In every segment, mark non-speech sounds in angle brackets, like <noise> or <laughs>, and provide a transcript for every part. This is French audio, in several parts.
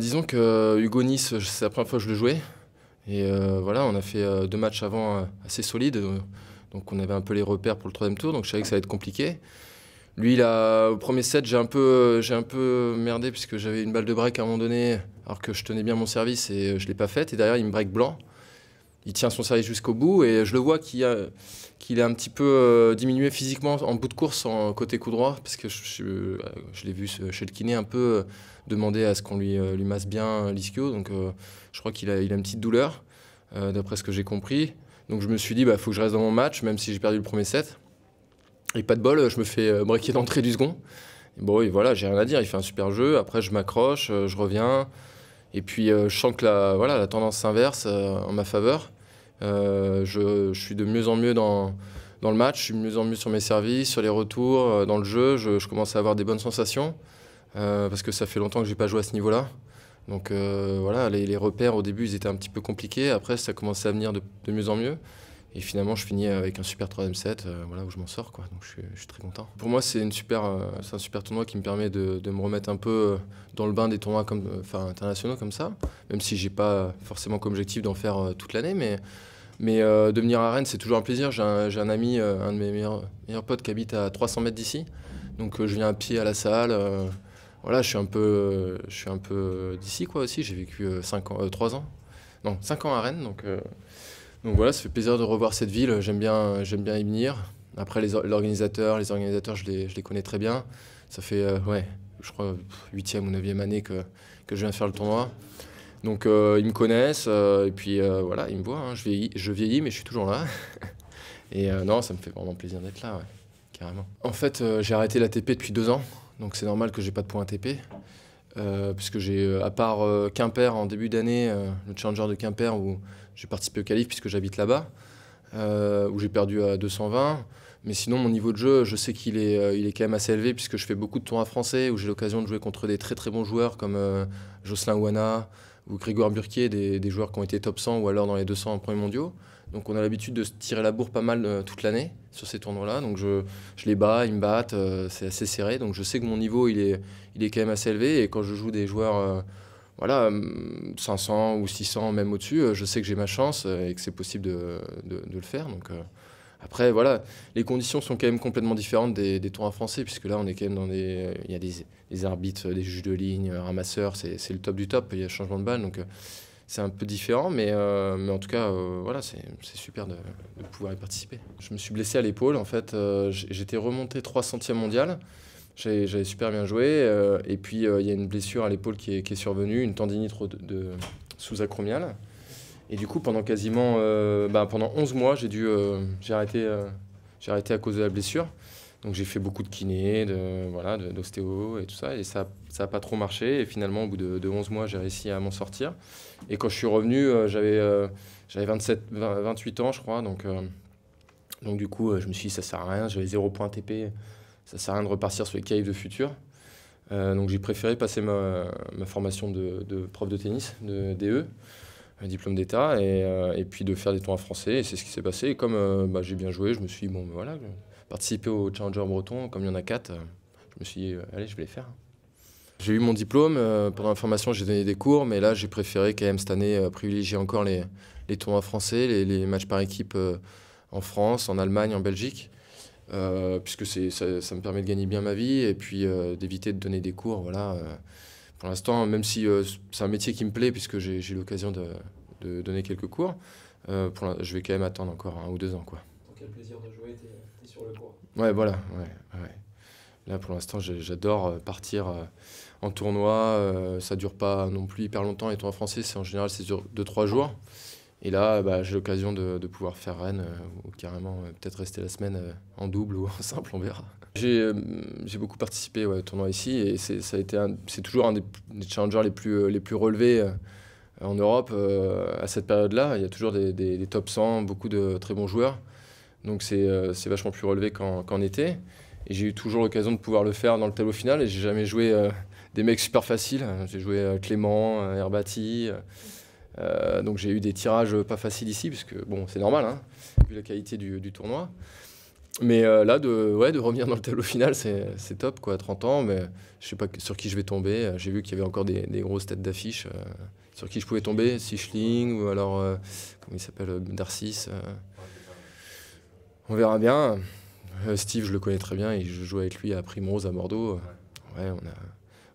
Disons que euh, Hugo Nice, c'est la première fois que je le jouais. Et euh, voilà, on a fait euh, deux matchs avant assez solides. Donc on avait un peu les repères pour le troisième tour, donc je savais que ça allait être compliqué. Lui, au premier set, j'ai un, peu, j'ai un peu merdé puisque j'avais une balle de break à un moment donné, alors que je tenais bien mon service et je ne l'ai pas faite. Et derrière, il me break blanc il tient son service jusqu'au bout et je le vois qu'il est un petit peu euh, diminué physiquement en bout de course en côté coup droit parce que je, euh, l'ai vu chez le kiné un peu euh, demander à ce qu'on lui, masse bien l'ischio donc je crois qu'il a, une petite douleur d'après ce que j'ai compris donc je me suis dit bah faut que je reste dans mon match même si j'ai perdu le premier set et pas de bol je me fais breaker d'entrée du second bon et voilà j'ai rien à dire il fait un super jeu après je m'accroche je reviens et puis, euh, je sens que la, voilà, la tendance s'inverse euh, en ma faveur. Euh, je, suis de mieux en mieux dans, dans le match, je suis de mieux en mieux sur mes services, sur les retours, dans le jeu. Je, commence à avoir des bonnes sensations parce que ça fait longtemps que je n'ai pas joué à ce niveau-là. Donc voilà, les, repères au début, ils étaient un petit peu compliqués. Après, ça commençait à venir de, de mieux en mieux. Et finalement, je finis avec un super troisième set, euh, voilà, où je m'en sors, quoi. Donc, je suis, très content. Pour moi, c'est une super, euh, un super tournoi qui me permet de, me remettre un peu euh, dans le bain des tournois comme, enfin, internationaux comme ça. Même si j'ai pas forcément comme objectif d'en faire toute l'année, mais, mais de venir à Rennes, c'est toujours un plaisir. J'ai un, ami, un de mes meilleurs, meilleurs, potes qui habite à 300 mètres d'ici, donc je viens à pied à la salle. voilà, je suis un peu, je suis un peu d'ici, quoi aussi. J'ai vécu 5 ans, ans, non, 5 ans à Rennes, donc. Donc voilà, ça fait plaisir de revoir cette ville. J'aime bien, j'aime bien y venir. Après, les les, les organisateurs, je les, connais très bien. Ça fait, euh, je crois, huitième ou neuvième année que, je viens faire le tournoi. Donc euh, ils me connaissent, euh, et puis voilà, ils me voient. Hein. Je, vieillis, mais je suis toujours là. <laughs> et non, ça me fait vraiment plaisir d'être là, carrément. En fait, j'ai arrêté la l'ATP depuis deux ans, donc c'est normal que j'ai pas de point ATP. Euh, puisque j'ai, euh, à part euh, Quimper en début d'année, le challenger de Quimper où j'ai participé au qualif puisque j'habite là-bas, où j'ai perdu à 220. Mais sinon, mon niveau de jeu, je sais qu'il est, il est quand même assez élevé puisque je fais beaucoup de tournois français où j'ai l'occasion de jouer contre des très très bons joueurs comme Jocelyn Ouana, ou Grégoire Burquier, des, joueurs qui ont été top 100 ou alors dans les 200 en premiers mondiaux. Donc on a l'habitude de se tirer la bourre pas mal euh, toute l'année sur ces tournois-là. Donc je, les bats, ils me battent, euh, c'est assez serré. Donc je sais que mon niveau, il est, il est quand même assez élevé. Et quand je joue des joueurs, euh, voilà, 500 ou 600, même au-dessus, je sais que j'ai ma chance et que c'est possible de, le faire. Après, voilà, les conditions sont quand même complètement différentes des, des tournois français, puisque là, on est quand même dans des. Euh, il y a des, arbitres, euh, des juges de ligne, euh, ramasseurs, c'est le top du top, il y a changement de balle. Donc c'est un peu différent, mais, mais en tout cas, voilà, c'est super de, pouvoir y participer. Je me suis blessé à l'épaule, en fait, j'étais remonté 3 centièmes mondial, j'avais super bien joué, et puis il y a une blessure à l'épaule qui, est survenue, une tendinite sous-acromiale. Et du coup, pendant quasiment euh, bah, pendant 11 mois, j'ai dû euh, j'ai arrêté, euh, j'ai arrêté à cause de la blessure. Donc j'ai fait beaucoup de kiné, de, voilà, d'ostéo et tout ça. Et ça n'a pas trop marché. Et finalement, au bout de, 11 mois, j'ai réussi à m'en sortir. Et quand je suis revenu, j'avais, j'avais 27, 28 ans, je crois. Donc, donc du coup, je me suis dit, ça sert à rien. J'avais 0 point TP. Ça sert à rien de repartir sur les caves de futur. donc j'ai préféré passer ma, ma formation de, de, prof de tennis, de DE un diplôme d'État et, euh, et, puis de faire des tournois français. Et c'est ce qui s'est passé. comme euh, bah, j'ai bien joué, je me suis dit, bon, ben voilà, participer au Challenger Breton, comme il y en a quatre, euh, je me suis dit, allez, je vais les faire. J'ai eu mon diplôme. pendant la formation, j'ai donné des cours, mais là, j'ai préféré quand même cette année privilégier encore les, les tournois français, les, les, matchs par équipe en France, en Allemagne, en Belgique. puisque ça, ça, me permet de gagner bien ma vie et puis d'éviter de donner des cours voilà, pour l'instant, même si euh, c'est un métier qui me plaît, puisque j'ai eu l'occasion de, donner quelques cours, euh, je vais quand même attendre encore un ou deux ans. Quoi. quel plaisir de jouer, tu es, sur le cours. Ouais, voilà. Ouais, Là, pour l'instant, j'adore euh, partir en tournoi. Ça ne dure pas non plus hyper longtemps. les tournois français, c'est en général, c'est sur 2-3 jours. Et là, bah, j'ai l'occasion de, de, pouvoir faire Rennes ou carrément peut-être rester la semaine en double ou <laughs> en simple, on verra. Euh, j'ai beaucoup participé au tournoi ici et c'est toujours un des, challengers les plus, euh, relevés euh, en Europe à cette période-là. Il y a toujours des, top 100, beaucoup de très bons joueurs. Donc c'est vachement plus relevé qu'en été. Et j'ai eu toujours l'occasion de pouvoir le faire dans le tableau final et j'ai jamais joué des mecs super faciles. J'ai joué Clément, Herbati. donc j'ai eu des tirages pas faciles ici, puisque bon, c'est normal, hein, vu la qualité du tournoi. Mais euh, là, de, ouais, de revenir dans le tableau final, c'est top, quoi. 30 ans, mais je sais pas sur qui je vais tomber. Euh, j'ai vu qu'il y avait encore des, des grosses têtes d'affiche euh, sur qui je pouvais tomber. Sichling ou alors, comment il s'appelle, Darcis. On verra bien. Steve, je le connais très bien et je joue avec lui à Primrose à Bordeaux. Ouais,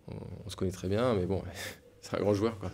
on, on se connaît très bien, mais bon, <laughs> c'est un grand joueur, quoi.